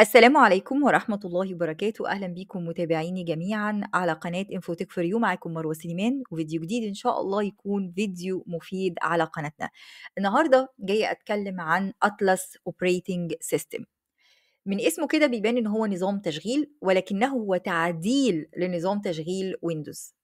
السلام عليكم ورحمة الله وبركاته أهلا بيكم متابعيني جميعا على قناة انفوتك فور يو معاكم مروة سليمان وفيديو جديد إن شاء الله يكون فيديو مفيد على قناتنا النهاردة جاية أتكلم عن أطلس Operating سيستم من اسمه كده بيبان إن هو نظام تشغيل ولكنه هو تعديل لنظام تشغيل ويندوز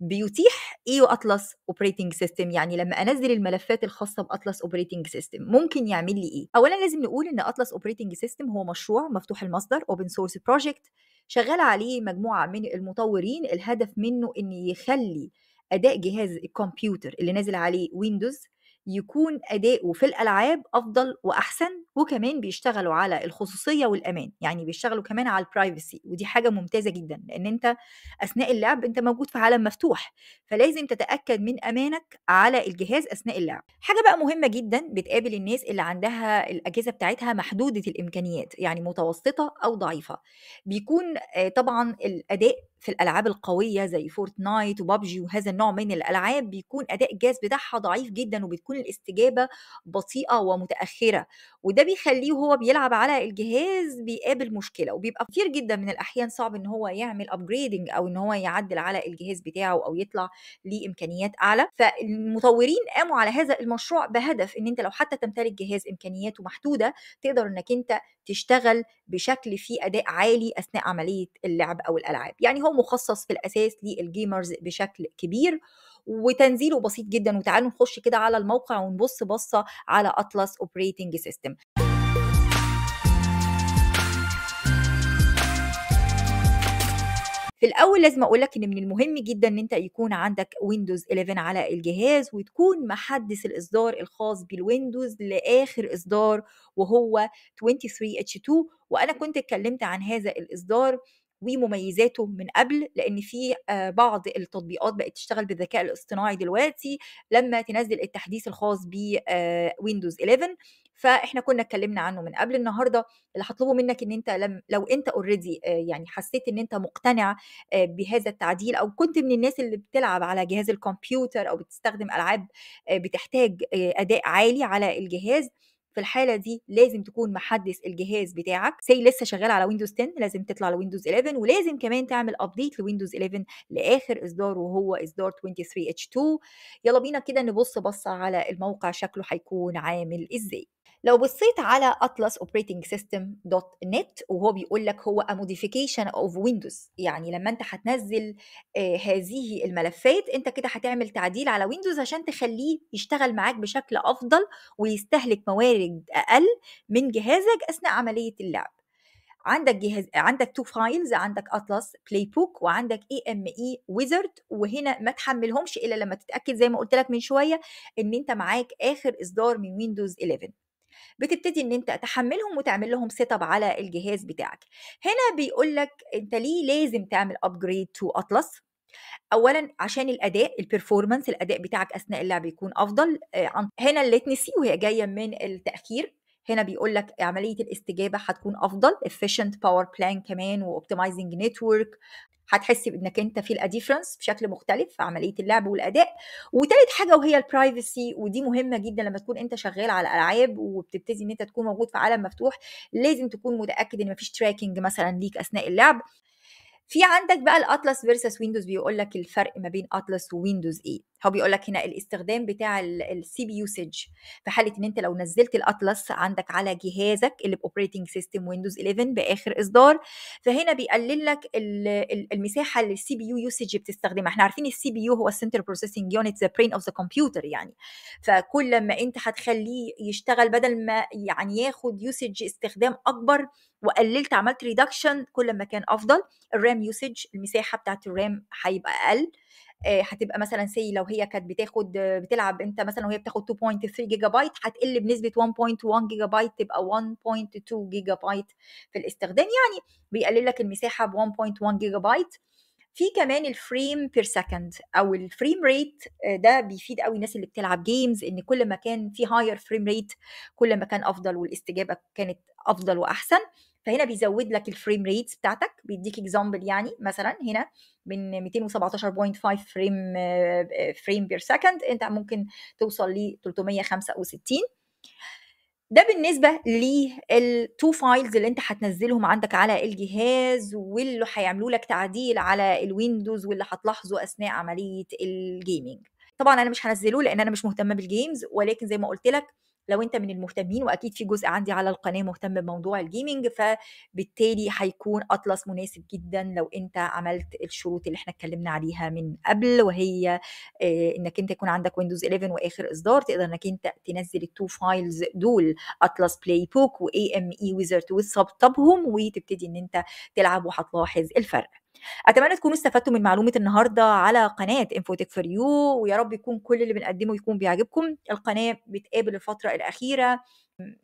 بيتيح او اطلس اوبريتنج سيستم يعني لما انزل الملفات الخاصه باطلس اوبريتنج سيستم ممكن يعمل لي ايه اولا لازم نقول ان اطلس اوبريتنج سيستم هو مشروع مفتوح المصدر اوبن سورس بروجكت شغال عليه مجموعه من المطورين الهدف منه ان يخلي اداء جهاز الكمبيوتر اللي نازل عليه ويندوز يكون اداؤه في الالعاب افضل واحسن وكمان بيشتغلوا على الخصوصيه والامان يعني بيشتغلوا كمان على البرايفسي ودي حاجه ممتازه جدا لان انت اثناء اللعب انت موجود في عالم مفتوح فلازم تتاكد من امانك على الجهاز اثناء اللعب حاجه بقى مهمه جدا بتقابل الناس اللي عندها الاجهزه بتاعتها محدوده الامكانيات يعني متوسطه او ضعيفه بيكون آه، طبعا الاداء في الالعاب القويه زي فورتنايت وبابجي وهذا النوع من الالعاب بيكون اداء الجهاز بتاعها ضعيف جدا وبتكون الاستجابه بطيئه ومتاخره وده بيخليه وهو بيلعب على الجهاز بيقابل مشكله وبيبقى كتير جدا من الاحيان صعب ان هو يعمل ابجريدنج او ان هو يعدل على الجهاز بتاعه او يطلع لامكانيات اعلى فالمطورين قاموا على هذا المشروع بهدف ان انت لو حتى تمتلك جهاز امكانياته محدوده تقدر انك انت تشتغل بشكل فيه اداء عالي اثناء عمليه اللعب او الالعاب يعني هو مخصص في الاساس للجيمرز بشكل كبير وتنزيله بسيط جدا وتعالوا نخش كده على الموقع ونبص بصه على اطلس اوبريتنج سيستم في الاول لازم اقول لك ان من المهم جدا ان انت يكون عندك ويندوز 11 على الجهاز وتكون محدث الاصدار الخاص بالويندوز لاخر اصدار وهو 23H2 وانا كنت اتكلمت عن هذا الاصدار ومميزاته من قبل لان في آه، بعض التطبيقات بقت تشتغل بالذكاء الاصطناعي دلوقتي لما تنزل التحديث الخاص بويندوز 11 آه، فاحنا كنا اتكلمنا عنه من قبل النهارده اللي هطلبه منك ان انت لم لو انت اوريدي آه، يعني حسيت ان انت مقتنع بهذا التعديل او كنت من الناس اللي بتلعب على جهاز الكمبيوتر او بتستخدم العاب بتحتاج اداء عالي على الجهاز في الحاله دي لازم تكون محدث الجهاز بتاعك سي لسه شغال على ويندوز 10 لازم تطلع لويندوز 11 ولازم كمان تعمل ابديت لويندوز 11 لاخر اصدار وهو اصدار 23 h 2 يلا بينا كده نبص بصه على الموقع شكله هيكون عامل ازاي لو بصيت على اطلس اوبريتنج سيستم دوت نت وهو بيقول لك هو موديفيكيشن اوف ويندوز يعني لما انت هتنزل آه، هذه الملفات انت كده هتعمل تعديل على ويندوز عشان تخليه يشتغل معاك بشكل افضل ويستهلك موارد اقل من جهازك اثناء عمليه اللعب عندك جهاز عندك تو فايلز عندك اطلس بلاي بوك وعندك اي ام اي ويزرد وهنا ما تحملهمش الا لما تتاكد زي ما قلت لك من شويه ان انت معاك اخر اصدار من ويندوز 11 بتبتدي ان انت تحملهم وتعمل لهم سيت اب على الجهاز بتاعك هنا بيقول لك انت ليه لازم تعمل ابجريد تو اطلس اولا عشان الاداء البرفورمانس الاداء بتاعك اثناء اللعب يكون افضل آه، هنا اللي وهي جايه من التاخير هنا بيقول لك عمليه الاستجابه هتكون افضل efficient باور بلان كمان واوبتمايزنج نتورك هتحسي بانك انت في الاديفرنس بشكل مختلف في عمليه اللعب والاداء وتالت حاجه وهي البرايفسي ودي مهمه جدا لما تكون انت شغال على الالعاب وبتبتدي ان انت تكون موجود في عالم مفتوح لازم تكون متاكد ان مفيش تراكنج مثلا ليك اثناء اللعب في عندك بقى الاطلس فيرسس ويندوز بيقول لك الفرق ما بين اطلس وويندوز ايه هو بيقول لك هنا الاستخدام بتاع السي بي يوسج في حاله ان انت لو نزلت الاطلس عندك على جهازك اللي باوبريتنج سيستم ويندوز 11 باخر اصدار فهنا بيقلل لك المساحه اللي السي بي يو يوسج بتستخدمها احنا عارفين السي بي يو هو السنتر بروسيسنج يونت ذا برين اوف ذا كمبيوتر يعني فكل ما انت هتخليه يشتغل بدل ما يعني ياخد يوسج استخدام اكبر وقللت عملت ريدكشن كل ما كان افضل الرام يوسج المساحه بتاعت الرام هيبقى اقل آه، هتبقى مثلا سي لو هي كانت بتاخد بتلعب انت مثلا وهي بتاخد 2.3 جيجا بايت هتقل بنسبه 1.1 جيجا بايت تبقى 1.2 جيجا بايت في الاستخدام يعني بيقلل لك المساحه ب 1.1 جيجا بايت في كمان الفريم بير سكند او الفريم ريت آه، ده بيفيد قوي الناس اللي بتلعب جيمز ان كل ما كان في هاير فريم ريت كل ما كان افضل والاستجابه كانت افضل واحسن فهنا بيزود لك الفريم ريتس بتاعتك بيديك اكزامبل يعني مثلا هنا من 217.5 فريم فريم بير سكند انت ممكن توصل ل 365 ده بالنسبه للتو فايلز اللي انت هتنزلهم عندك على الجهاز واللي هيعملوا لك تعديل على الويندوز واللي هتلاحظه اثناء عمليه الجيمنج طبعا انا مش هنزله لان انا مش مهتمه بالجيمز ولكن زي ما قلت لك لو انت من المهتمين واكيد في جزء عندي على القناه مهتم بموضوع الجيمنج فبالتالي هيكون اطلس مناسب جدا لو انت عملت الشروط اللي احنا اتكلمنا عليها من قبل وهي آه، انك انت يكون عندك ويندوز 11 واخر اصدار تقدر انك انت تنزل التو فايلز دول اطلس بلاي بوك واي ام اي ويزرد وتسبطبهم وتبتدي ان انت تلعب وهتلاحظ الفرق اتمنى تكونوا استفدتوا من معلومه النهارده على قناه انفوتك فور يو ويا رب يكون كل اللي بنقدمه يكون بيعجبكم القناه بتقابل الفتره الاخيره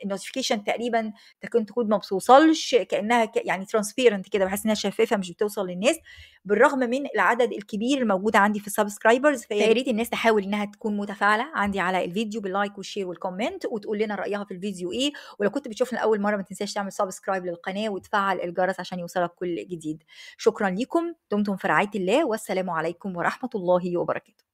النوتيفيكيشن تقريبا تكون تكون ما بتوصلش كانها يعني ترانسبيرنت كده بحس انها شفافه مش بتوصل للناس بالرغم من العدد الكبير الموجود عندي في السبسكرايبرز فيا ريت الناس تحاول انها تكون متفاعله عندي على الفيديو باللايك والشير والكومنت وتقول لنا رايها في الفيديو ايه ولو كنت بتشوفنا اول مره ما تنساش تعمل سبسكرايب للقناه وتفعل الجرس عشان يوصلك كل جديد شكرا ليكم دمتم في رعايه الله والسلام عليكم ورحمه الله وبركاته